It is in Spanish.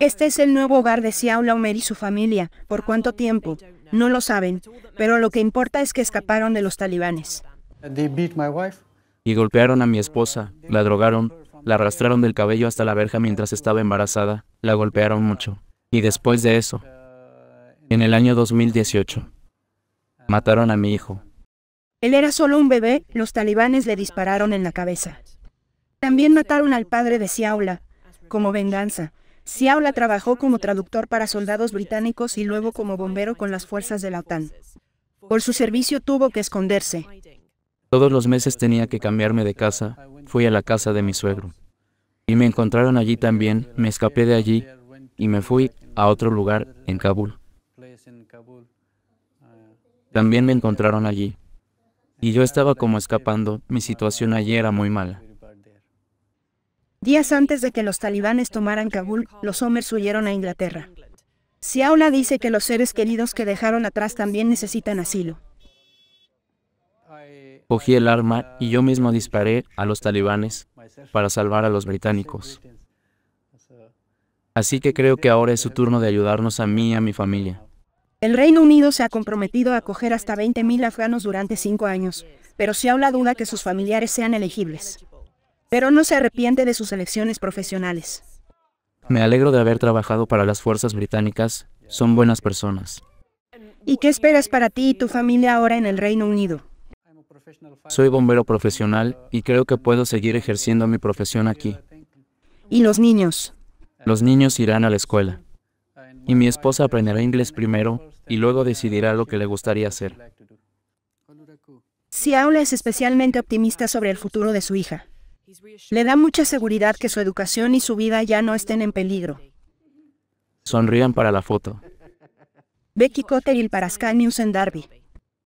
Este es el nuevo hogar de Siaula Omer y su familia. ¿Por cuánto tiempo? No lo saben, pero lo que importa es que escaparon de los talibanes. Y golpearon a mi esposa, la drogaron, la arrastraron del cabello hasta la verja mientras estaba embarazada, la golpearon mucho. Y después de eso, en el año 2018, mataron a mi hijo. Él era solo un bebé, los talibanes le dispararon en la cabeza. También mataron al padre de Siaula como venganza. Siaula trabajó como traductor para soldados británicos y luego como bombero con las fuerzas de la OTAN. Por su servicio tuvo que esconderse. Todos los meses tenía que cambiarme de casa, fui a la casa de mi suegro. Y me encontraron allí también, me escapé de allí y me fui a otro lugar en Kabul. También me encontraron allí. Y yo estaba como escapando, mi situación allí era muy mala. Días antes de que los talibanes tomaran Kabul, los homers huyeron a Inglaterra. Siaula dice que los seres queridos que dejaron atrás también necesitan asilo. Cogí el arma y yo mismo disparé a los talibanes para salvar a los británicos. Así que creo que ahora es su turno de ayudarnos a mí y a mi familia. El Reino Unido se ha comprometido a acoger hasta 20.000 afganos durante cinco años, pero Siaula duda que sus familiares sean elegibles pero no se arrepiente de sus elecciones profesionales. Me alegro de haber trabajado para las fuerzas británicas, son buenas personas. ¿Y qué esperas para ti y tu familia ahora en el Reino Unido? Soy bombero profesional y creo que puedo seguir ejerciendo mi profesión aquí. ¿Y los niños? Los niños irán a la escuela. Y mi esposa aprenderá inglés primero y luego decidirá lo que le gustaría hacer. Si aula es especialmente optimista sobre el futuro de su hija. Le da mucha seguridad que su educación y su vida ya no estén en peligro. Sonrían para la foto. Becky Cotter y el Parascal News en Darby.